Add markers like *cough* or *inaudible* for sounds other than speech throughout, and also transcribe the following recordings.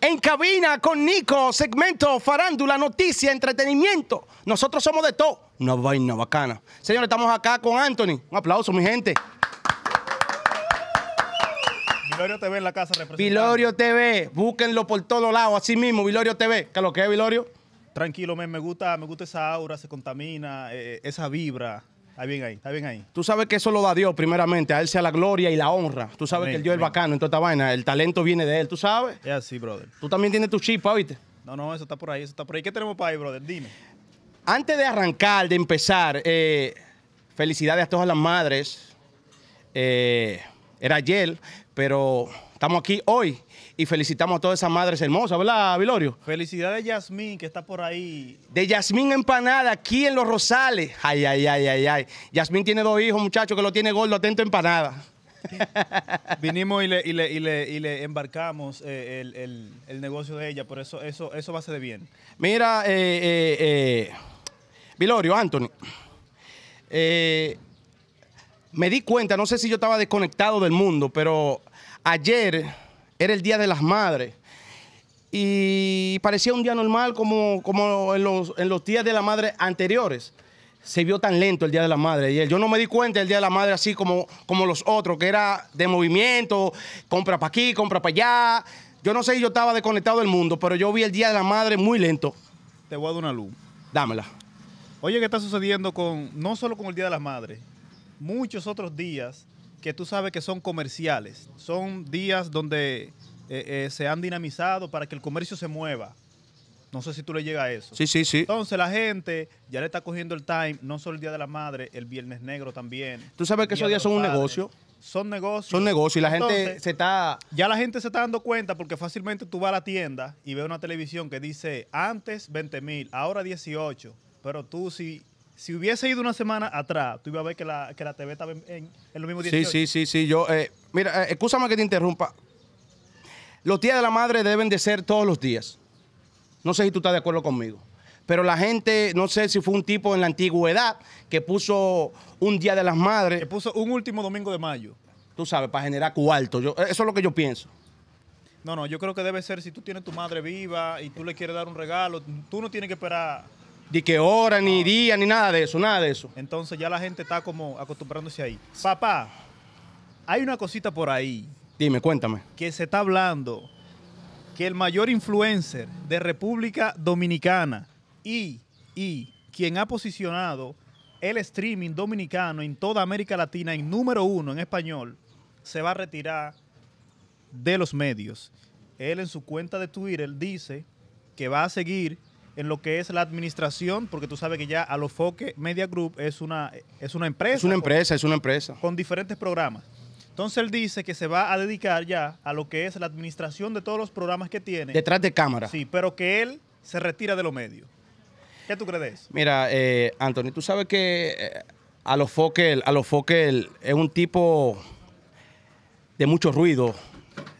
en cabina con Nico, segmento farándula, noticia, entretenimiento. Nosotros somos de todo, una vaina bacana. Señores, estamos acá con Anthony. Un aplauso, mi gente. Vilorio TV en la casa representando. Vilorio TV, búsquenlo por todos lados, así mismo, Vilorio TV. ¿Qué es lo que es, Vilorio? Tranquilo, me gusta, me gusta esa aura, se contamina, eh, esa vibra. Está bien ahí, está bien ahí. Tú sabes que eso lo da Dios, primeramente. A él sea la gloria y la honra. Tú sabes que él dio el bacano en toda esta vaina. El talento viene de él, tú sabes. Es así, brother. Tú también tienes tu chip, ¿oíste? No, no, eso está por ahí, eso está por ahí. ¿Qué tenemos para ahí, brother? Dime. Antes de arrancar, de empezar, eh, felicidades a todas las madres. Eh, era ayer, pero estamos aquí hoy y felicitamos a todas esas madres hermosas, ¿verdad, Vilorio? Felicidades, Yasmín, que está por ahí. De Yasmín Empanada, aquí en Los Rosales. Ay, ay, ay, ay, ay. Yasmín tiene dos hijos, muchachos, que lo tiene gordo, atento empanada. *laughs* Vinimos y le, embarcamos eh, el, negocio de ella, por eso eso, eso va a ser de bien. Mira, eh, eh, Vilorio, Anthony, me di cuenta, no sé si yo estaba desconectado del mundo, pero ayer era el Día de las Madres. Y parecía un día normal como, como en, los, días de la madre anteriores se vio tan lento el Día de la Madre. Y yo no me di cuenta el Día de la Madre así como, como los otros, que era de movimiento, compra para aquí, compra para allá. Yo no sé, yo estaba desconectado del mundo, pero yo vi el Día de la Madre muy lento. Te voy a dar una luz. Dámela. Oye, ¿qué está sucediendo con, no solo con el Día de las Madres, muchos otros días que tú sabes que son comerciales, son días donde eh, eh, se han dinamizado para que el comercio se mueva. No sé si tú le llega a eso. Sí, sí, sí. Entonces la gente ya le está cogiendo el time, no solo el Día de la Madre, el Viernes Negro también. Tú sabes que esos días son un negocio. Son negocios. Son negocios y la gente se está... Ya la gente se está dando cuenta porque fácilmente tú vas a la tienda y ves una televisión que dice antes 20 mil, ahora 18. Pero tú sí si hubiese ido una semana atrás, tú ibas a ver que la, que la TV estaba en, en, en los mismos Sí, sí, sí, sí. Yo, eh, mira, eh, que te interrumpa. Los días de la madre deben de ser todos los días. No sé si tú estás de acuerdo conmigo. Pero la gente, no sé si fue un tipo en la antigüedad que puso un día de las madres. Que puso un último domingo de mayo. Tú sabes, para generar cuarto. Yo, eh, eso es lo que yo pienso. No, no, yo creo que debe ser si tú tienes tu madre viva y tú le quieres dar un regalo, tú no tienes que esperar ni que hora, ni día, ni nada de eso, nada de eso. Entonces ya la gente está como acostumbrándose ahí. Papá, hay una cosita por ahí. Dime, cuéntame. Que se está hablando que el mayor influencer de República Dominicana y, y quien ha posicionado el streaming dominicano en toda América Latina en número uno en español, se va a retirar de los medios. Él en su cuenta de Twitter dice que va a seguir en lo que es la administración, porque tú sabes que ya Alofoque Media Group es una, es una empresa. Es una empresa, es una empresa. Con diferentes programas. Entonces él dice que se va a dedicar ya a lo que es la administración de todos los programas que tiene. Detrás de cámara. Sí, pero que él se retira de los medios. ¿Qué tú crees? Mira, eh, Anthony, tú sabes que eh, a los es un tipo de mucho ruido,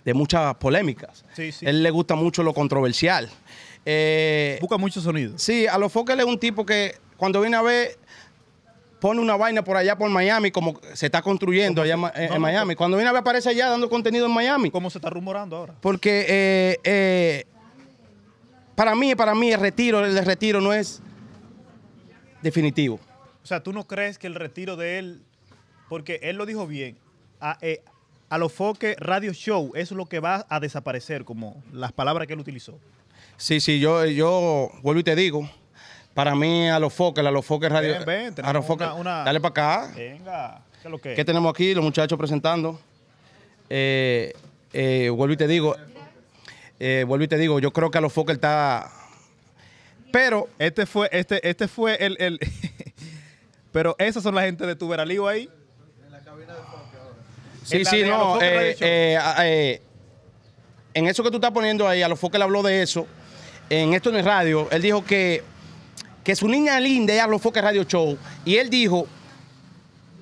de muchas polémicas. Sí, sí. Él le gusta mucho lo controversial. Eh, Busca mucho sonido. Sí, a los él es un tipo que cuando viene a ver pone una vaina por allá por Miami, como se está construyendo allá en, Miami. Cuando viene a ver, aparece allá dando contenido en Miami. como se está rumorando ahora? Porque eh, eh, para mí, para mí, el retiro, el retiro no es definitivo. O sea, ¿tú no crees que el retiro de él, porque él lo dijo bien, a, los foques radio show, es lo que va a desaparecer, como las palabras que él utilizó? Sí, sí, yo, eh, yo vuelvo y te digo, para mí a los foques, a los foques radio. a los Dale para acá. Venga, ¿qué lo que? ¿Qué tenemos aquí? Los muchachos presentando. Eh, eh, vuelvo y te digo, vuelvo y te digo, yo creo que a los foques está. Pero. Este fue, este, este fue el. *laughs* Pero esas son la gente de Tuberalío ahí. En la cabina de Sí, sí, no. en eso que tú estás poniendo ahí, a los foques le habló de eso en Esto en es radio, él dijo que, que su niña linda, ella lo fue que Radio Show, y él dijo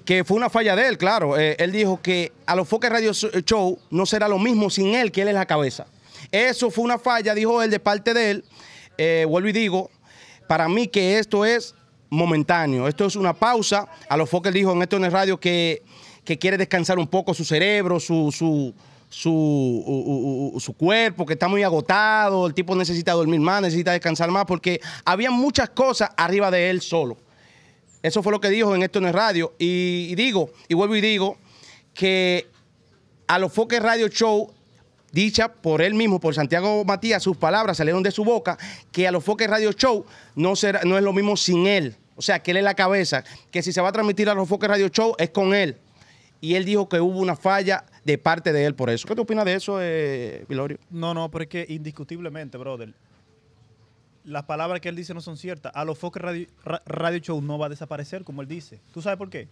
que fue una falla de él, claro. Eh, él dijo que a los Foques Radio eh, Show no será lo mismo sin él, que él es la cabeza. Eso fue una falla, dijo él, de parte de él. Eh, vuelvo y digo, para mí que esto es momentáneo, esto es una pausa. A los Foques dijo en esto en el radio que, que quiere descansar un poco su cerebro, su, su su, su, cuerpo, que está muy agotado, el tipo necesita dormir más, necesita descansar más, porque había muchas cosas arriba de él solo. Eso fue lo que dijo en esto en el radio. Y, digo, y vuelvo y digo, que a los Foques Radio Show, dicha por él mismo, por Santiago Matías, sus palabras salieron de su boca, que a los Foques Radio Show no, será, no es lo mismo sin él. O sea, que él es la cabeza, que si se va a transmitir a los Foques Radio Show es con él y él dijo que hubo una falla de parte de él por eso. ¿Qué tú opinas de eso, eh, No, no, pero que indiscutiblemente, brother, las palabras que él dice no son ciertas. A los Fox radio, Show no va a desaparecer, como él dice. ¿Tú sabes por qué?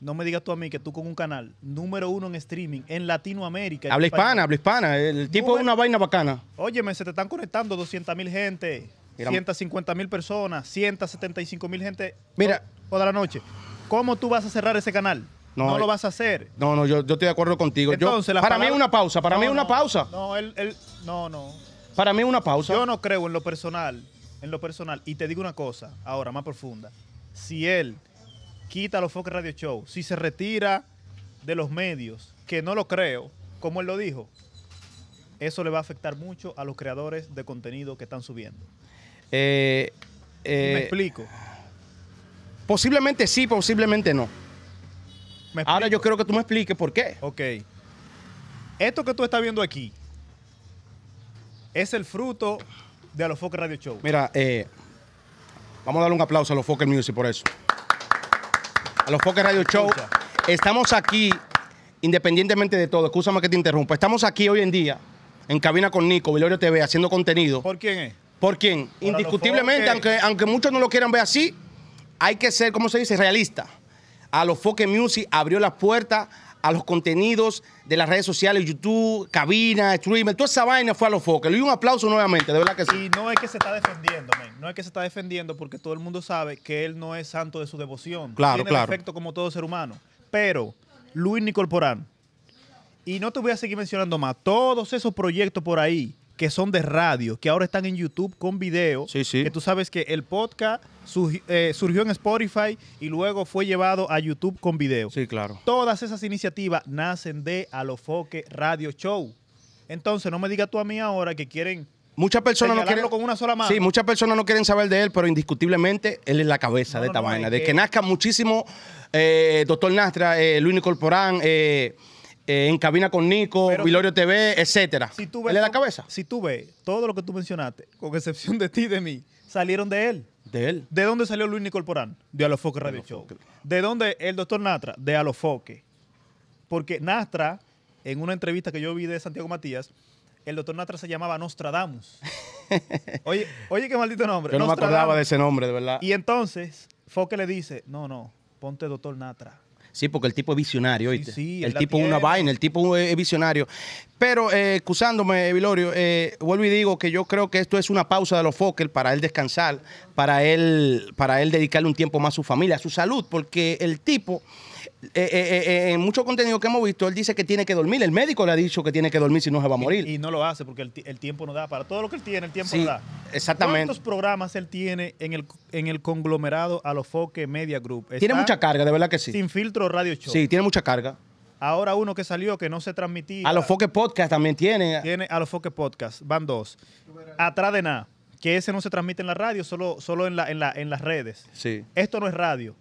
No me digas tú a mí que tú con un canal número uno en streaming en Latinoamérica. Habla este hispana, habla hispana. El tipo es una vaina bacana. Óyeme, se te están conectando 200 mil gente, 150 mil personas, 175 mil gente Mira, toda la noche. ¿Cómo tú vas a cerrar ese canal? No, lo vas a hacer. No, no, yo, estoy de acuerdo contigo. para mí es una pausa, para mí una pausa. No, él, él, no, no. Para mí es una pausa. Yo no creo en lo personal, en lo personal. Y te digo una cosa, ahora más profunda. Si él quita los Fox Radio Show, si se retira de los medios, que no lo creo, como él lo dijo, eso le va a afectar mucho a los creadores de contenido que están subiendo. Eh, Me eh, explico. Posiblemente sí, posiblemente no. Ahora yo quiero que tú me expliques por qué. Ok. Esto que tú estás viendo aquí es el fruto de Los Alofoque Radio Show. Mira, eh, vamos a darle un aplauso a Los Alofoque Music por eso. A Los Alofoque Radio Show. Estamos aquí, independientemente de todo, escúchame que te interrumpa. Estamos aquí hoy en día, en cabina con Nico, Vilorio TV, haciendo contenido. ¿Por quién es? ¿Por quién? Indiscutiblemente, aunque, aunque muchos no lo quieran ver así, hay que ser, ¿cómo se dice? Realista a los Focus Music, abrió las puertas a los contenidos de las redes sociales, YouTube, cabina, streamer, toda esa vaina fue a los Foque. Le un aplauso nuevamente, de verdad que sí. Y no es que se está defendiendo, no es que se está defendiendo porque todo el mundo sabe que él no es santo de su devoción. Claro, Tiene claro. efecto como todo ser humano. Pero, Luis Nicolporán, y no te voy a seguir mencionando más, todos esos proyectos por ahí que son de radio, que ahora están en YouTube con video. Sí, Que tú sabes que el podcast eh, surgió en Spotify y luego fue llevado a YouTube con video. Sí, claro. Todas esas iniciativas nacen de Alofoque Radio Show. Entonces, no me digas tú a mí ahora que quieren. Muchas personas no quieren con una sola mano. Sí, muchas personas no quieren saber de él, pero indiscutiblemente él es la cabeza de esta vaina. de que... nazca muchísimo eh, doctor Nastra, eh, Luis Corporán, eh, eh, en Cabina con Nico, Vilorio TV, etcétera. Si da la cabeza. Si tú ves todo lo que tú mencionaste, con excepción de ti y de mí, salieron de él. De él. ¿De dónde salió Luis Nicolporán? De Alofoque Radio Show. ¿De dónde el doctor Natra? De Alofoque. Porque Natra, en una entrevista que yo vi de Santiago Matías, el doctor Natra se llamaba Nostradamus. *laughs* oye, oye, qué maldito nombre. Yo no me acordaba de ese nombre, de verdad. Y entonces, Foque le dice, no, no, ponte doctor Natra. Sí, porque el tipo es visionario. el tipo es una vaina, el tipo es visionario. Pero, eh, excusándome, Vilorio, eh, vuelvo y digo que yo creo que esto es una pausa de los Fokker para él descansar, para él, para él dedicarle un tiempo más a su familia, a su salud, porque el tipo eh, eh, eh, en mucho contenido que hemos visto, él dice que tiene que dormir. El médico le ha dicho que tiene que dormir si no se va a morir. Y, no lo hace porque el, tiempo no da. Para todo lo que él tiene, el tiempo no da. Exactamente. ¿Cuántos programas él tiene en el, en el conglomerado Alofoque Media Group? tiene mucha carga, de verdad que sí. Sin filtro radio show. Sí, tiene mucha carga. Ahora uno que salió que no se transmitía. Alofoque Podcast también tiene. Tiene Alofoque Podcast, van dos. Atrás de nada, que ese no se transmite en la radio, solo, solo en, la, en, en las redes. Sí. Esto no es radio.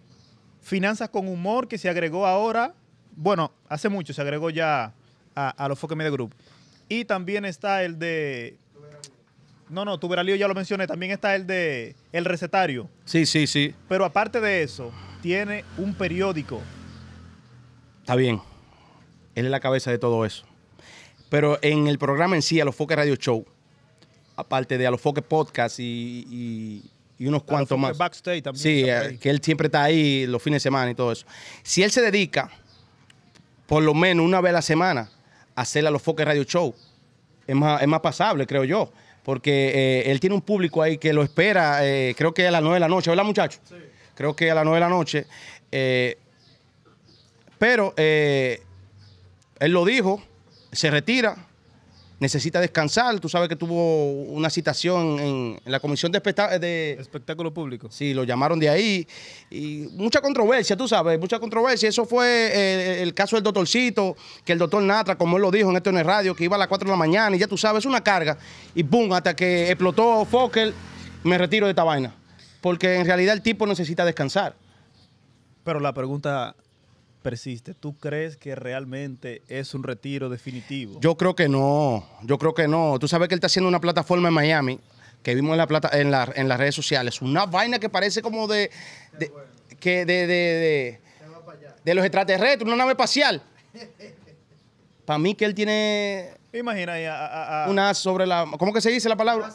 Finanzas con Humor, que se agregó ahora, bueno, hace mucho se agregó ya a, los Foque Media Group. Y también está el de... No, no, Tuberalío ya lo mencioné. También está el de El Recetario. Sí, sí, sí. Pero aparte de eso, tiene un periódico. Está bien. Él es la cabeza de todo eso. Pero en el programa en sí, a los Foque Radio Show, aparte de a los Podcast y y unos cuantos más. Backstage Sí, eh, que él siempre está ahí los fines de semana y todo eso. Si él se dedica, por lo menos una vez a la semana, a hacer a los Foques Radio Show, es más, pasable, creo yo. Porque eh, él tiene un público ahí que lo espera, eh, creo que a las 9 de la noche, ¿verdad, muchachos? Sí. Creo que a las 9 de la noche. pero él lo dijo, se retira necesita descansar. Tú sabes que tuvo una citación en, la Comisión de, de, Espectáculo Público. Sí, lo llamaron de ahí. Y mucha controversia, tú sabes, mucha controversia. Eso fue eh, el caso del doctorcito, que el doctor Natra, como él lo dijo en esto en el radio, que iba a las 4 de la mañana y ya tú sabes, es una carga. Y boom, hasta que explotó Fokker, me retiro de esta vaina. Porque en realidad el tipo necesita descansar. Pero la pregunta persiste, ¿tú crees que realmente es un retiro definitivo? Yo creo que no, yo creo que no. Tú sabes que él está haciendo una plataforma en Miami que vimos en, la plata, en, las redes sociales, una vaina que parece como de, que de, de, los extraterrestres, una nave espacial. *laughs* Para mí que él tiene... Imagina Una sobre la... ¿Cómo que se dice la palabra?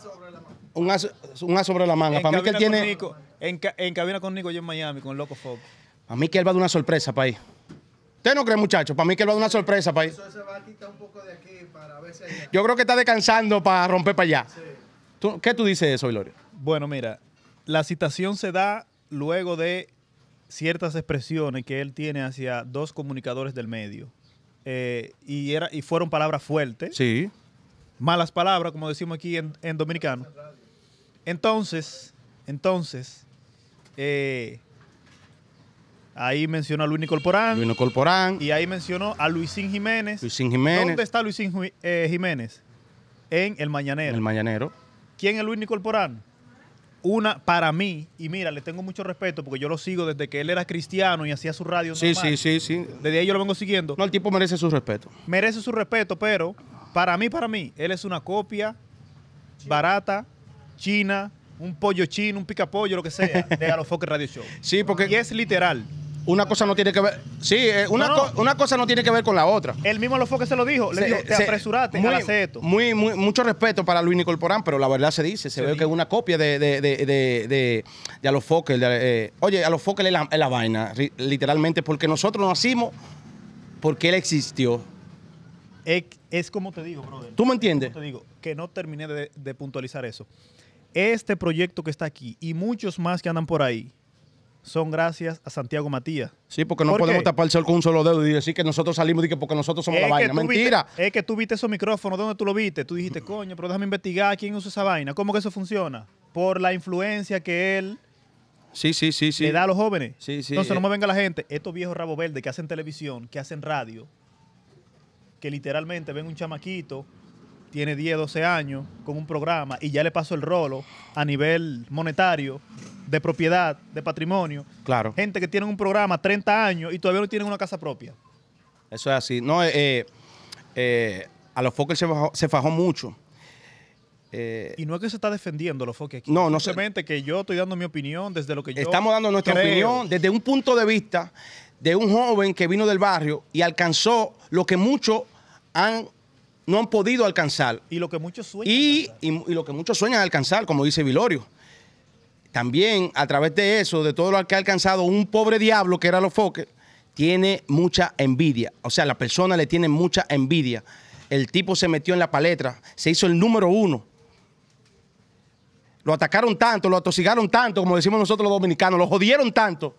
Un as, sobre la manga. Para mí que él tiene... en, en, cabina con Nico yo en Miami, con Loco Fox. A mí que él va de una sorpresa para ahí. ¿Usted no cree, muchachos? Para mí que lo dar una sorpresa para ir. Yo creo que está descansando para romper para allá. ¿Qué tú dices de eso, Gloria? Bueno, mira, la citación se da luego de ciertas expresiones que él tiene hacia dos comunicadores del medio. Eh, y, era, y fueron palabras fuertes. Sí. Malas palabras, como decimos aquí en, dominicano. Entonces, entonces, eh, Ahí mencionó a Luis Nicolporán. Luis Nicolporán. Y ahí mencionó a Luisín Jiménez. Luisín Jiménez. ¿Dónde está Luisín eh, Jiménez? En El Mañanero. En El Mañanero. ¿Quién es Luis Nicolporán? Una, para mí, y mira, le tengo mucho respeto porque yo lo sigo desde que él era cristiano y hacía su radio. Sí, sí, sí, sí. Desde ahí yo lo vengo siguiendo. No, el tipo merece su respeto. Merece su respeto, pero para mí, para mí, él es una copia barata, china, un pollo chino, un picapollo, lo que sea, de *laughs* Alofoque Radio Show. Sí, porque. Y es literal una cosa no tiene que ver. Sí, eh, una, cosa no tiene que ver con la otra. el mismo a los que se lo dijo. Le dijo, te apresuraste muy, esto. mucho respeto para Luis Nicolporán, pero la verdad se dice. Se, ve que es una copia de, de, a los Fokker. Eh, oye, a los Fokker es la, vaina, literalmente, porque nosotros nacimos porque él existió. Es, como te digo, brother. ¿Tú me entiendes? Te digo que no terminé de puntualizar eso. Este proyecto que está aquí y muchos más que andan por ahí son gracias a Santiago Matías. Sí, porque no podemos taparse tapar el sol con un solo dedo y decir que nosotros salimos y que porque nosotros somos la vaina. Mentira. es que tú viste esos micrófonos, ¿dónde tú lo viste? Tú dijiste, coño, pero déjame investigar quién usa esa vaina. ¿Cómo que eso funciona? Por la influencia que él sí, sí, sí, sí. le da a los jóvenes. Sí, sí, Entonces no eh. me venga la gente, estos viejos rabo verdes que hacen televisión, que hacen radio, que literalmente ven un chamaquito tiene 10, 12 años con un programa y ya le pasó el rolo a nivel monetario, de propiedad, de patrimonio. Claro. Gente que tiene un programa 30 años y todavía no tienen una casa propia. Eso es así. No, eh, eh, eh, a los Fokker se, fajó, mucho. y no es que se está defendiendo los Fokker aquí. No, no Simplemente que yo estoy dando mi opinión desde lo que yo. Estamos dando nuestra opinión desde un punto de vista de un joven que vino del barrio y alcanzó lo que muchos han no han podido alcanzar. Y lo que muchos sueñan. Y, lo que muchos sueñan alcanzar, como dice Vilorio. También a través de eso, de todo lo que ha alcanzado un pobre diablo que era los foques, tiene mucha envidia. O sea, la persona le tiene mucha envidia. El tipo se metió en la paletra, se hizo el número uno. Lo atacaron tanto, lo atosigaron tanto, como decimos nosotros los dominicanos, lo jodieron tanto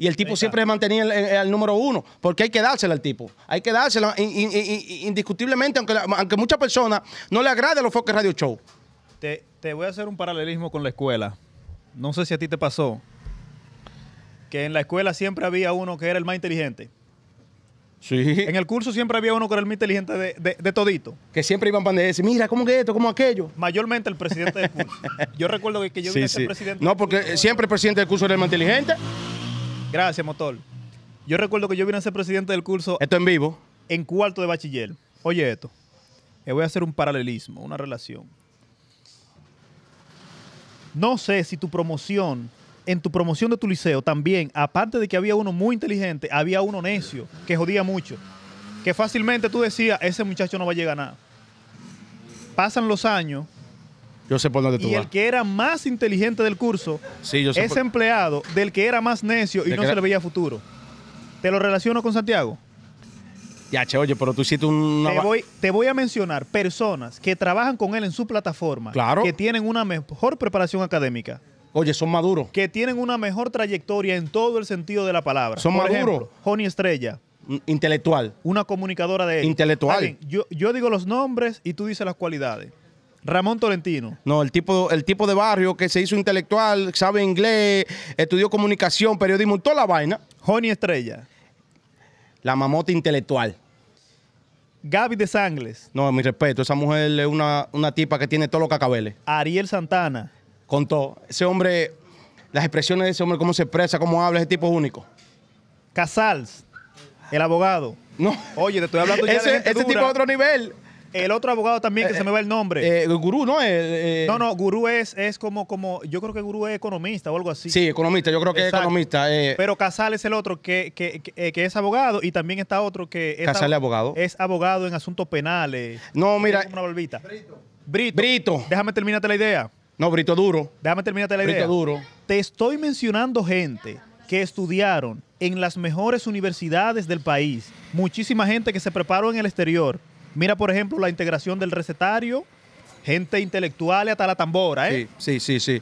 y el tipo siempre mantenía al número uno, porque hay que dársela al tipo. Hay que dársela indiscutiblemente, aunque, aunque muchas personas no le agrade los Fox Radio Show. Te, voy a hacer un paralelismo con la escuela. No sé si a ti te pasó que en la escuela siempre había uno que era el más inteligente. Sí. En el curso siempre había uno que era el más inteligente de, todito. Que siempre iban para decir, mira, ¿cómo que esto? ¿Cómo aquello? Mayormente el presidente del curso. *laughs* yo recuerdo que, yo sí, presidente sí. presidente. No, porque siempre el presidente del curso era el más inteligente. Gracias, motor. Yo recuerdo que yo vine a ser presidente del curso. Esto en vivo. En cuarto de bachiller. Oye esto. Le voy a hacer un paralelismo, una relación. No sé si tu promoción, en tu promoción de tu liceo también, aparte de que había uno muy inteligente, había uno necio, que jodía mucho. Que fácilmente tú decías, ese muchacho no va a llegar a nada. Pasan los años yo sé por dónde tú y el que era más inteligente del curso es empleado del que era más necio y no se le veía futuro. ¿Te lo relaciono con Santiago? Ya, che, oye, pero tú hiciste un... Te voy, a mencionar personas que trabajan con él en su plataforma. Que tienen una mejor preparación académica. Oye, son maduros. Que tienen una mejor trayectoria en todo el sentido de la palabra. Son maduros. Joni Estrella. Mm, intelectual. Una comunicadora de él. Intelectual. yo digo los nombres y tú dices las cualidades. Ramón Tolentino. No, el tipo, el tipo de barrio que se hizo intelectual, sabe inglés, estudió comunicación, periodismo, toda la vaina. Joni Estrella. La mamota intelectual. Gaby de Sangles. No, mi respeto, esa mujer es una, tipa que tiene todos los cacabeles. Ariel Santana. Contó. Ese hombre, las expresiones de ese hombre, cómo se expresa, cómo habla, ese tipo es único. Casals, el abogado. No. Oye, te estoy hablando ya ese, de Ese tipo es otro nivel. El otro abogado también, que eh, se me va el nombre. Eh, eh, gurú, ¿no? no, no, Gurú es, es como, como, yo creo que Gurú es economista o algo así. Sí, economista, yo creo que es economista. Pero Casal es el otro que, es abogado y también está otro que es, Casal es abogado. Es abogado en asuntos penales. No, mira. Brito. Brito. Déjame terminarte la idea. No, Brito duro. Déjame terminarte la idea. Brito duro. Te estoy mencionando gente que estudiaron en las mejores universidades del país. Muchísima gente que se preparó en el exterior Mira, por ejemplo, la integración del recetario, gente intelectual hasta la tambora, ¿eh? Sí, sí, sí,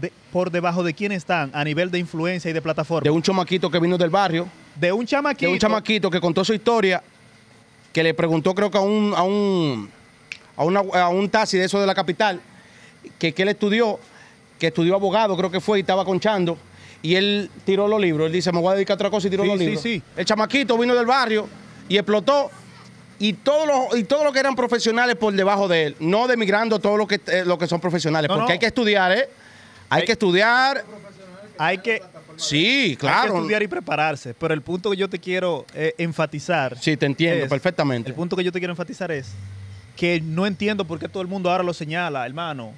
sí. por debajo de quién están a nivel de influencia y de plataforma. De un chamaquito que vino del barrio. De un chamaquito. De un chamaquito que contó su historia, que le preguntó creo que a un, a un, a, un taxi de eso de la capital, que, él estudió, que estudió abogado creo que fue y estaba conchando. Y él tiró los libros. Él dice, me voy a dedicar a otra cosa y tiró los libros. Sí, sí, El chamaquito vino del barrio y explotó y todos los y todos los que eran profesionales por debajo de él, no demigrando todos los que eh, que son profesionales, porque hay que estudiar, ¿eh? Hay, que estudiar. Hay que Sí, claro. Hay que estudiar y prepararse, pero el punto que yo te quiero eh, enfatizar. Sí, te entiendo perfectamente. El punto que yo te quiero enfatizar es que no entiendo por qué todo el mundo ahora lo señala, hermano,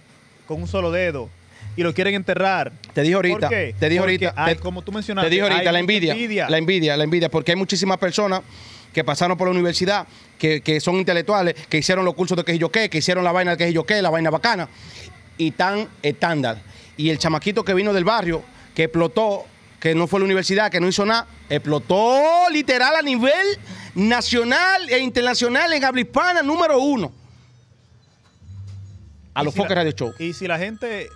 con un solo dedo y lo quieren enterrar. Te dije ahorita. Te dije ahorita. como tú mencionaste. Te dije ahorita, la envidia, La envidia, la envidia, porque hay muchísimas personas que pasaron por la universidad, que, son intelectuales, que hicieron los cursos de que yo qué, que hicieron la vaina de que yo qué, la vaina bacana, y tan estándar. Y el chamaquito que vino del barrio, que explotó, que no fue la universidad, que no hizo nada, explotó literal a nivel nacional e internacional en habla hispana número uno. A los si de Radio Show. Y si la gente,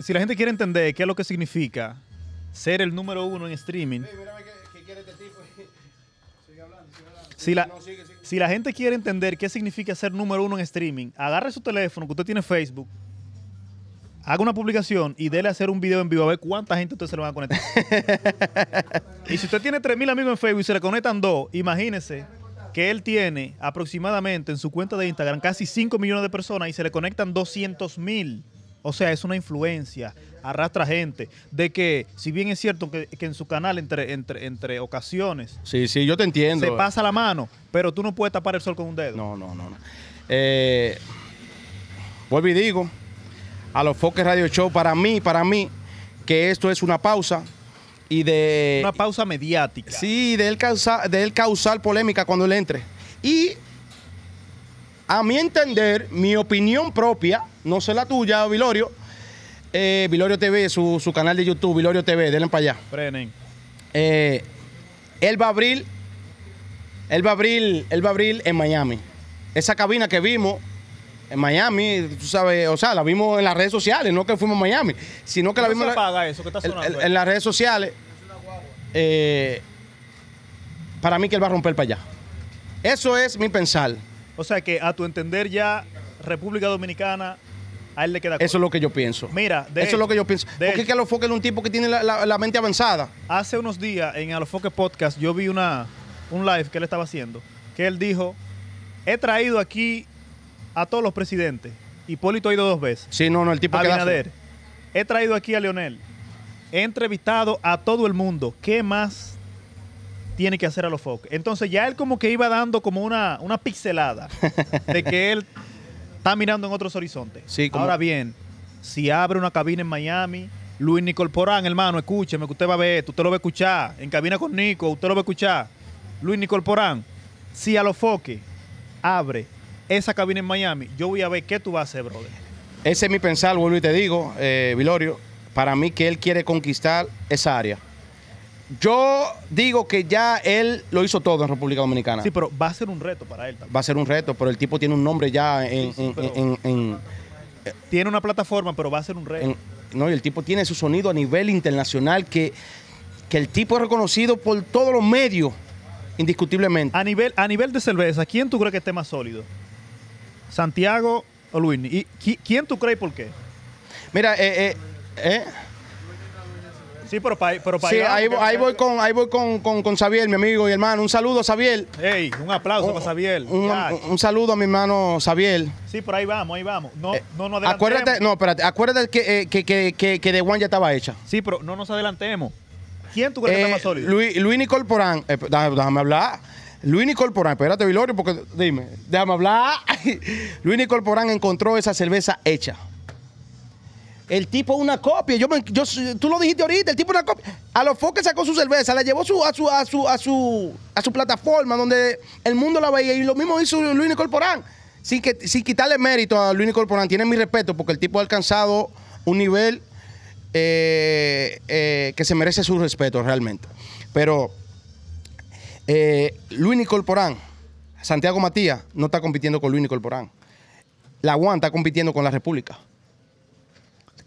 si la gente quiere entender qué es lo que significa ser el número uno en streaming. Si la, si la gente quiere entender qué significa ser número uno en streaming, agarre su teléfono, que usted tiene Facebook, haga una publicación y dele a hacer un video en vivo a ver cuánta gente usted se lo va a conectar. *laughs* y si usted tiene 3.000 amigos en Facebook y se le conectan dos, imagínese que él tiene aproximadamente en su cuenta de Instagram casi 5 millones de personas y se le conectan 200 mil. O sea, es una influencia arrastra gente, de que si bien es cierto que, en su canal entre, entre, ocasiones... Sí, sí, yo te entiendo. Se pasa la mano, pero tú no puedes tapar el sol con un dedo. No, no, no. no. Eh, vuelvo y digo, a los Foques Radio Show, para mí, para mí, que esto es una pausa y de... Una pausa mediática. Sí, de él, causar, de él causar polémica cuando él entre. Y a mi entender, mi opinión propia, no sé la tuya, Vilorio, eh, Vilorio TV, su, canal de YouTube, Vilorio TV, denle para allá. Frenen. Eh, él va a abrir, él va a abrir, él va a abrir en Miami. Esa cabina que vimos en Miami, tú sabes, o sea, la vimos en las redes sociales, no que fuimos a Miami, sino que la vimos en, las redes sociales. Eh, para mí que él va a romper para allá. Eso es mi pensar. O sea que a tu entender ya República Dominicana a él le queda Eso es lo que yo pienso. Mira, de eso es lo que yo pienso. ¿Por qué es que Alofoque es un tipo que tiene la, mente avanzada. Hace unos días en Alofoque Podcast yo vi una, un live que él estaba haciendo, que él dijo, he traído aquí a todos los presidentes. Hipólito ha ido dos veces. Sí, no, no, el tipo a que He traído aquí a Leonel. He entrevistado a todo el mundo. ¿Qué más tiene que hacer a los Entonces ya él como que iba dando como una, una pixelada de que *laughs* él está mirando en otros horizontes. Ahora bien, si abre una cabina en Miami, Luis Nicolporán, Porán, hermano, escúcheme que usted va a ver esto, usted lo va a escuchar. En cabina con Nico, usted lo va a escuchar. Luis Nicolporán, Porán, si a los foques abre esa cabina en Miami, yo voy a ver qué tú vas a hacer, brother. Ese es mi pensar, vuelvo y te digo, eh, Vilorio. Para mí que él quiere conquistar esa área. Yo digo que ya él lo hizo todo en República Dominicana. Sí, pero va a ser un reto para él también. Va a ser un reto, pero el tipo tiene un nombre ya en. tiene una plataforma, pero va a ser un reto. no, y el tipo tiene su sonido a nivel internacional que, el tipo es reconocido por todos los medios, indiscutiblemente. A nivel, a nivel de cerveza, ¿quién tú crees que esté más sólido? ¿Santiago o Luis? ¿Y quién tú crees y por qué? Mira, eh, eh, eh Sí, pero para pero Sí, ahí, ahí voy, con, ahí voy con, con, con Xavier, mi amigo y hermano. Un saludo, Xavier. un aplauso para Xavier. Un, saludo a mi hermano Xavier. Sí, por ahí vamos, ahí vamos. No, eh, no nos adelantemos. Acuérdate, no, espérate, acuérdate que, eh, que, que, que, The ya estaba hecha. Sí, pero no nos adelantemos. ¿Quién tú crees que está eh, más sólido? Luis, Luis Nicol Porán, pues, déjame, hablar. Luis Nicol Porán, espérate, Vilorio, porque dime, déjame hablar. *laughs* Luis Nicol Porán encontró esa cerveza hecha. El tipo una copia. Yo, tú lo dijiste ahorita, el tipo una copia. A los foques sacó su cerveza, la llevó a, su, a, su, a, su, a su plataforma donde el mundo la veía. Y lo mismo hizo Luis Nicolporán. Sin, que, sin quitarle mérito a Luis Corporán, tiene mi respeto porque el tipo ha alcanzado un nivel eh, eh, que se merece su respeto realmente. Pero eh, Luis Nicolporán, Santiago Matías, no está compitiendo con Luis Nicolporán. La UAN está compitiendo con la República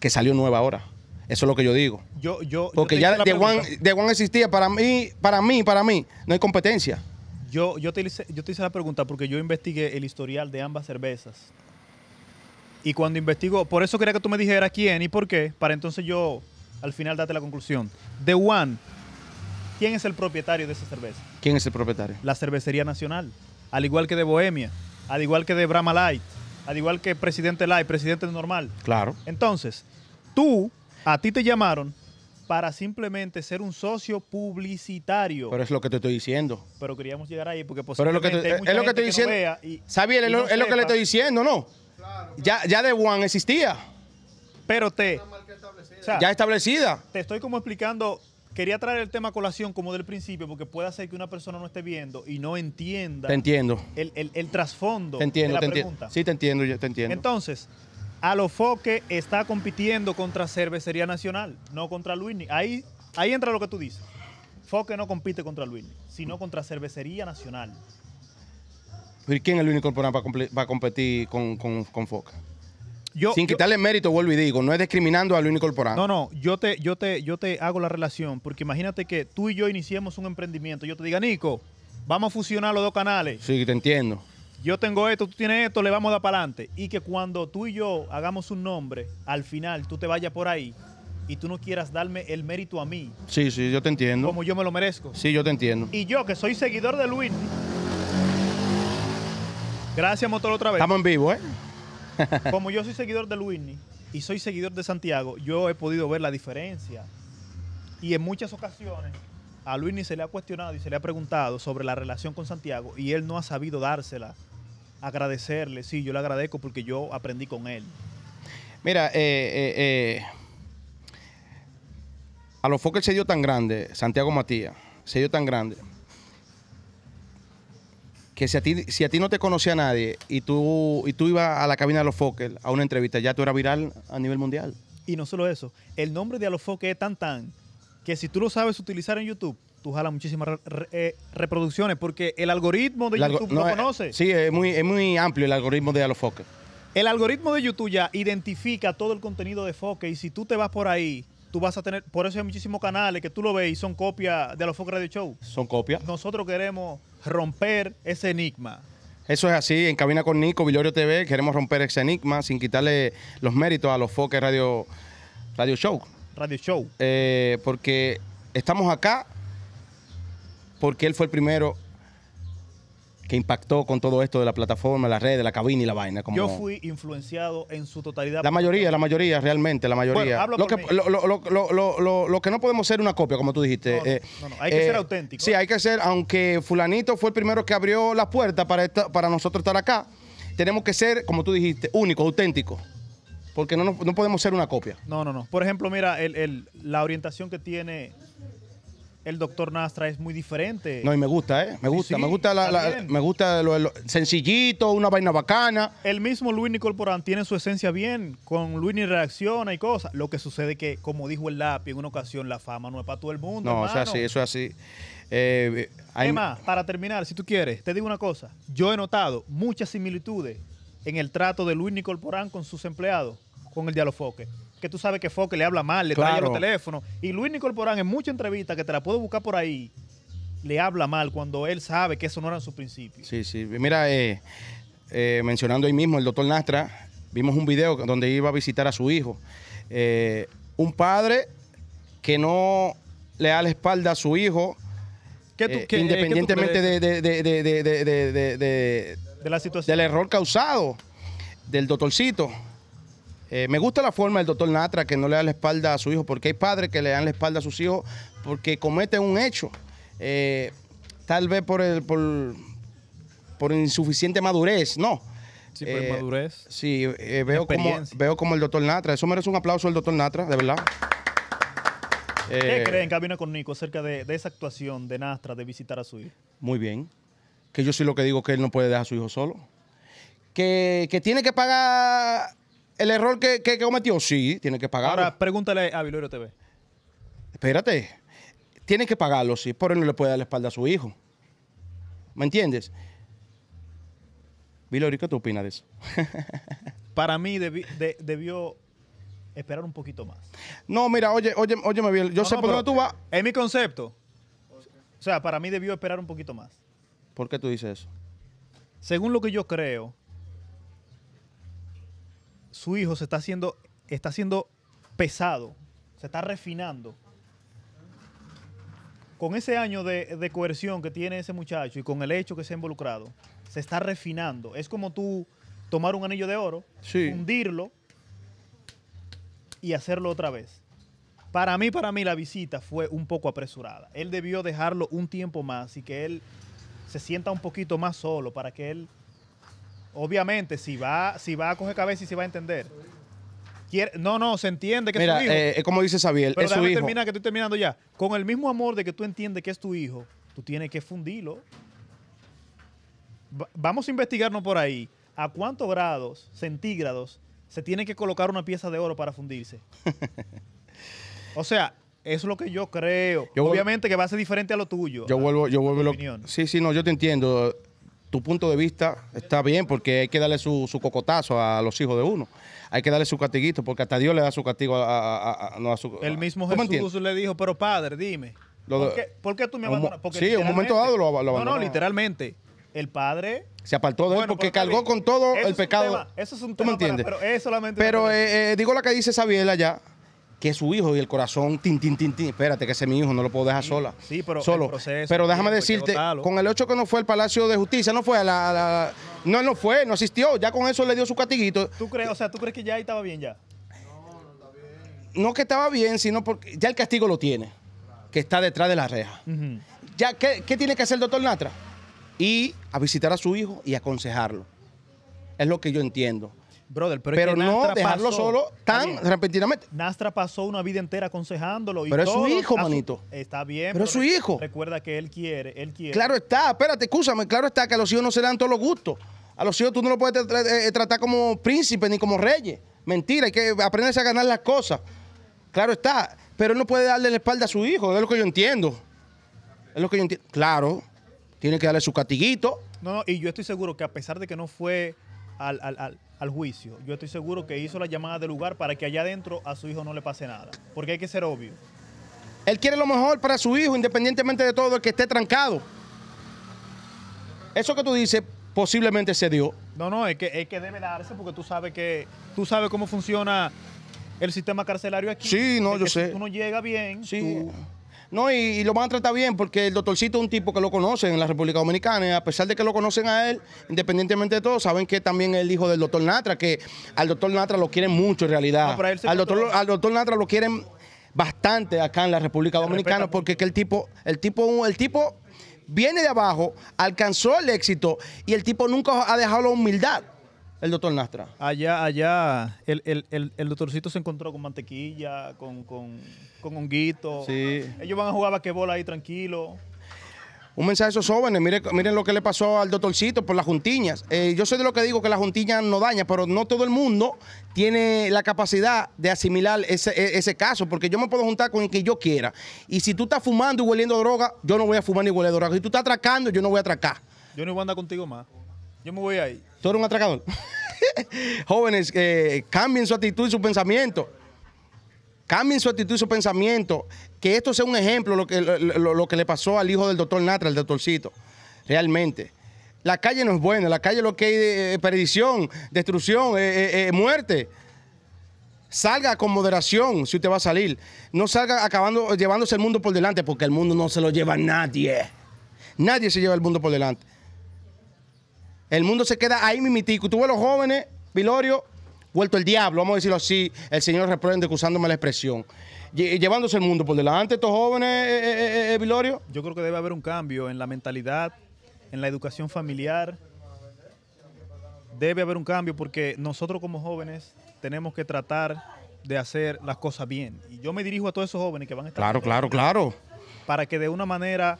que salió nueva ahora. Eso es lo que yo digo. Yo, yo, Porque ya The One, One, existía. Para mí, para mí, para mí, no hay competencia. Yo, yo, te hice, yo te hice la pregunta porque yo investigué el historial de ambas cervezas. Y cuando investigo, por eso quería que tú me dijeras quién y por qué, para entonces yo al final date la conclusión. The One, ¿quién es el propietario de esa cerveza? ¿Quién es el propietario? La Cervecería Nacional, al igual que de Bohemia, al igual que de Brahma Light, al igual que Presidente Light, Presidente Normal. Claro. Entonces, Tú, a ti te llamaron para simplemente ser un socio publicitario. Pero es lo que te estoy diciendo. Pero queríamos llegar ahí porque posiblemente lo te, mucha es lo que estoy diciendo. No es, lo, que le estoy diciendo, ¿no? Claro, Ya, ya de One existía. Pero te... ya establecida. Te estoy como explicando quería traer el tema a colación como del principio, porque puede ser que una persona no esté viendo y no entienda. Te entiendo. El, trasfondo te entiendo, de la te pregunta. Entiendo. Sí, te entiendo, yo te entiendo. Entonces, Foque está compitiendo contra Cervecería Nacional, no contra Luini. Ahí, ahí entra lo que tú dices. Foque no compite contra Luini, sino contra Cervecería Nacional. ¿Y quién es el único para, para competir con, con, con Foque? Sin quitarle mérito, vuelvo y digo, no es discriminando al único corporal. No, no, yo te, yo, te, yo te hago la relación, porque imagínate que tú y yo iniciemos un emprendimiento. Yo te diga, Nico, vamos a fusionar los dos canales. Sí, te entiendo yo tengo esto, tú tienes esto, le vamos a dar para adelante. Y que cuando tú y yo hagamos un nombre, al final tú te vayas por ahí y tú no quieras darme el mérito a mí. Sí, sí, yo te entiendo. Como yo me lo merezco. Sí, yo te entiendo. Y yo, que soy seguidor de Luis. Gracias, motor, otra vez. Estamos en vivo, ¿eh? *laughs* como yo soy seguidor de Luis y soy seguidor de Santiago, yo he podido ver la diferencia. Y en muchas ocasiones a Luis se le ha cuestionado y se le ha preguntado sobre la relación con Santiago y él no ha sabido dársela agradecerle, sí, yo le agradezco porque yo aprendí con él. Mira, eh, eh, eh a los Fokker se dio tan grande, Santiago Matías, se dio tan grande, que si a ti, si a ti no te conocía nadie y tú, y tú ibas a la cabina de los Fokker a una entrevista, ya tú eras viral a nivel mundial. Y no solo eso, el nombre de a los es tan tan que si tú lo sabes utilizar en YouTube, tú jalas muchísimas eh, reproducciones porque el algoritmo de YouTube lo no, eh, conoce. sí, es muy, es muy amplio el algoritmo de Alofoque. El algoritmo de YouTube ya identifica todo el contenido de Foque y si tú te vas por ahí, tú vas a tener. Por eso hay muchísimos canales que tú lo ves y son copias de Alofoque Radio Show. Son copias. Nosotros queremos romper ese enigma. Eso es así, en cabina con Nico, Villorio TV, queremos romper ese enigma sin quitarle los méritos a los Foques Radio, Radio Show. Radio Show. Eh, porque estamos acá porque él fue el primero que impactó con todo esto de la plataforma, las redes, la cabina y la vaina. Como... Yo fui influenciado en su totalidad. La mayoría, la mayoría, realmente, la mayoría. lo, que, lo, que, no podemos ser una copia, como tú dijiste. No, no, eh, hay que eh, ser auténtico. Sí, hay que ser, aunque fulanito fue el primero que abrió la puerta para, para nosotros estar acá, tenemos que ser, como tú dijiste, únicos, auténticos. Porque no, no, podemos ser una copia. No, no, no. Por ejemplo, mira, el, la orientación que tiene el doctor Nastra es muy diferente. No, y me gusta, ¿eh? Me gusta, me gusta la, me gusta lo, sencillito, una vaina bacana. El mismo Luis Nicolporán tiene su esencia bien, con Luis ni reacciona y cosas. Lo que sucede que, como dijo el lápiz en una ocasión, la fama no es para todo el mundo. No, es así, eso es así. Eh, Además, para terminar, si tú quieres, te digo una cosa. Yo he notado muchas similitudes en el trato de Luis Nicolporán con sus empleados, con el diálogo que tú sabes que Foque le habla mal, le trae los teléfonos. Y Luis Nicolporán en muchas entrevistas que te la puedo buscar por ahí, le habla mal cuando él sabe que eso no era sus principios principio. Sí, sí. Mira, eh, eh, mencionando ahí mismo el doctor Nastra, vimos un video donde iba a visitar a su hijo. Eh, un padre que no le da la espalda a su hijo, ¿Qué independientemente de, de, de, de, la situación. del error causado del doctorcito. Eh, me gusta la forma del doctor Natra que no le da la espalda a su hijo, porque hay padres que le dan la espalda a sus hijos porque cometen un hecho. Eh, tal vez por, el, por, insuficiente madurez, no. Sí, por eh, madurez. Sí, veo, como, veo como el doctor Natra. Eso merece un aplauso del doctor Natra, de verdad. ¿Qué creen, Cabina con Nico, acerca de, esa actuación de Nastra de visitar a su hijo? Muy bien. Que yo sí lo que digo que él no puede dejar a su hijo solo. Que, que, tiene que pagar el error que, que, cometió, sí, tiene que pagar. Ahora, pregúntale a Vilorio TV. Espérate. Tiene que pagarlo, sí, Por él no le puede dar la espalda a su hijo. ¿Me entiendes? Vilori, ¿qué tú opinas de eso? *laughs* Para mí debió esperar un poquito más. No, mira, oye, oye, oye, Yo sé por dónde tú vas. Es mi concepto. O sea, para mí debió esperar un poquito más. ¿Por qué tú dices eso? Según lo que yo creo, su hijo se está haciendo, está pesado, se está refinando. Con ese año de, coerción que tiene ese muchacho y con el hecho que se ha involucrado, se está refinando. Es como tú tomar un anillo de oro, fundirlo hundirlo y hacerlo otra vez. Para mí, para mí la visita fue un poco apresurada. Él debió dejarlo un tiempo más y que él se sienta un poquito más solo para que él Obviamente, si va, si va a coger cabeza y si va a entender. no, no, se entiende que es tu hijo. es eh, eh, como dice Sabiel, pero es su hijo. terminar, que estoy terminando ya. Con el mismo amor de que tú entiendes que es tu hijo, tú tienes que fundirlo. vamos a investigarnos por ahí. ¿A cuántos grados centígrados se tiene que colocar una pieza de oro para fundirse? *laughs* o sea, es lo que yo creo. Obviamente que va a ser diferente a lo tuyo. Yo vuelvo, yo vuelvo. Lo, sí, sí, no, yo te entiendo tu punto de vista está bien porque hay que darle su, cocotazo a los hijos de uno. Hay que darle su castiguito porque hasta Dios le da su castigo a, su... El mismo Jesús le dijo, pero padre, dime, ¿por, qué, tú me abandonas? Porque sí, en un momento dado lo, lo No, no, literalmente. El padre se apartó de él porque cargó con todo el pecado. eso es un ¿Tú me entiendes? pero solamente. Pero eh, eh, digo la que dice Sabiel allá que es su hijo y el corazón, tin, tin, espérate, que ese es mi hijo, no lo puedo dejar sola. Sí, pero solo. pero déjame decirte, con el hecho que no fue al Palacio de Justicia, no fue a la, No, no fue, no asistió, ya con eso le dio su castiguito. ¿Tú crees, o sea, tú crees que ya ahí estaba bien ya? No, no está bien. No que estaba bien, sino porque ya el castigo lo tiene, que está detrás de la reja. ya, ¿qué, tiene que hacer el doctor Natra? Y a visitar a su hijo y aconsejarlo. Es lo que yo entiendo. Brother, pero, no dejarlo solo tan repentinamente. Nastra pasó una vida entera aconsejándolo. Y pero es su hijo, ah, manito. Está bien. Pero, es su hijo. Recuerda que él quiere, él quiere. Claro está, espérate, escúchame, claro está que a los hijos no se dan todos los gustos. A los hijos tú no lo puedes eh, eh, tratar como príncipe ni como reyes. Mentira, hay que aprenderse a ganar las cosas. Claro está, pero él no puede darle la espalda a su hijo, es lo que yo entiendo. Es lo que yo entiendo. Claro, tiene que darle su castiguito. No, no, y yo estoy seguro que a pesar de que no fue al al juicio, yo estoy seguro que hizo la llamada de lugar para que allá adentro a su hijo no le pase nada, porque hay que ser obvio. Él quiere lo mejor para su hijo, independientemente de todo el que esté trancado. Eso que tú dices posiblemente se dio. No, no, es que, es que debe darse porque tú sabes que tú sabes cómo funciona el sistema carcelario aquí. Sí, no, yo sé. Uno no llega bien, sí. No, y, lo van a tratar bien porque el doctorcito es un tipo que lo conocen en la República Dominicana. Y a pesar de que lo conocen a él, independientemente de todo, saben que también es el hijo del doctor Natra, que al doctor Natra lo quieren mucho en realidad. al, doctor, al Natra lo quieren bastante acá en la República Dominicana porque que el tipo, el tipo, el tipo viene de abajo, alcanzó el éxito y el tipo nunca ha dejado la humildad. El doctor Nastra. Allá, allá, el, doctorcito se encontró con mantequilla, con, con, con honguito. Sí. Ellos van a jugar basquetbol ahí tranquilo. Un mensaje a esos jóvenes, miren, miren lo que le pasó al doctorcito por las juntiñas. Eh, yo sé de lo que digo que las juntiñas no dañan, pero no todo el mundo tiene la capacidad de asimilar e, ese, caso, porque yo me puedo juntar con el que yo quiera. Y si tú estás fumando y hueliendo droga, yo no voy a fumar ni hueliendo droga. Si tú estás atracando, yo no voy a atracar. Yo no voy a andar contigo más. Yo me voy ahí. Tú eres un atracador. *laughs* Jóvenes, eh, cambien su actitud y su pensamiento. Cambien su actitud y su pensamiento. Que esto sea un ejemplo, lo que, lo, que le pasó al hijo del doctor Natra, el doctorcito. Realmente. La calle no es buena, la calle es lo que hay de eh, perdición, destrucción, eh, muerte. Salga con moderación si usted va a salir. No salga acabando, llevándose el mundo por delante, porque el mundo no se lo lleva nadie. Nadie se lleva el mundo por delante. El mundo se queda ahí mimitico. Tú ves los jóvenes, Vilorio... vuelto el diablo, vamos a decirlo así, el señor reprende usándome la expresión. Llevándose el mundo por delante estos jóvenes, Vilorio. Eh, eh, eh, yo creo que debe haber un cambio en la mentalidad, en la educación familiar. Debe haber un cambio porque nosotros como jóvenes tenemos que tratar de hacer las cosas bien. Y yo me dirijo a todos esos jóvenes que van a estar... Claro, claro, claro. Para que de una manera,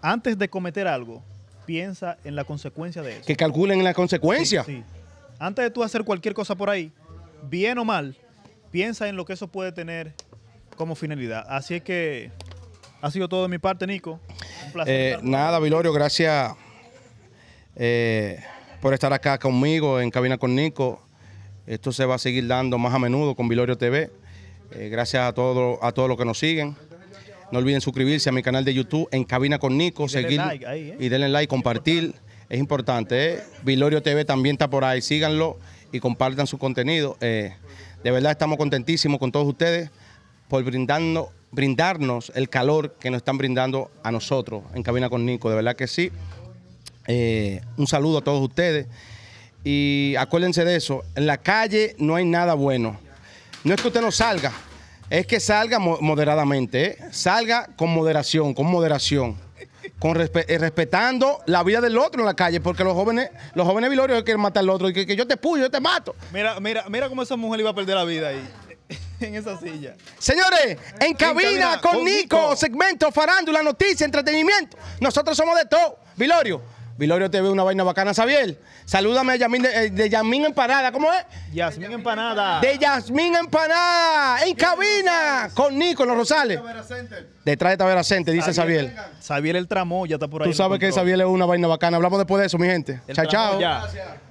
antes de cometer algo, piensa en la consecuencia de eso. Que calculen la consecuencia. Antes de tú hacer cualquier cosa por ahí, bien o mal, piensa en lo que eso puede tener como finalidad. Así es que ha sido todo de mi parte, Nico. Eh, nada, Vilorio, gracias eh, por estar acá conmigo en Cabina con Nico. Esto se va a seguir dando más a menudo con Vilorio TV. Eh, gracias a todos a todos los que nos siguen. No olviden suscribirse a mi canal de YouTube en Cabina con Nico, seguir ¿eh? y denle like, compartir. Es importante. ¿eh? Vilorio TV también está por ahí. Síganlo y compartan su contenido. Eh, de verdad estamos contentísimos con todos ustedes por brindarnos, brindarnos el calor que nos están brindando a nosotros en Cabina con Nico. De verdad que sí. un saludo a todos ustedes. Y acuérdense de eso. En la calle no hay nada bueno. No es que usted no salga, es que salga moderadamente, ¿eh? salga con moderación, con moderación. Eh, respetando la vida del otro en la calle, porque los jóvenes, los jóvenes Vilorio quieren matar al otro, y que, yo te puyo, yo te mato. Mira, mira, mira cómo esa mujer iba a perder la vida ahí *laughs* en esa silla. Señores, en cabina, con, Nico, segmento, farándula, noticia, entretenimiento. Nosotros somos de todo. Vilorio, Vilorio ve una vaina bacana. Sabiel, salúdame a Yamín de, eh, de Empanada. ¿Cómo es? Yasmín Empanada. De Yasmín Empanada. En cabina. Con Nico, los Rosales. Detrás de Tavera dice Sabiel. Sabiel el tramo, ya está por ahí. Tú sabes que Sabiel es una vaina bacana. Hablamos después de eso, mi gente. chao, chao. Ya.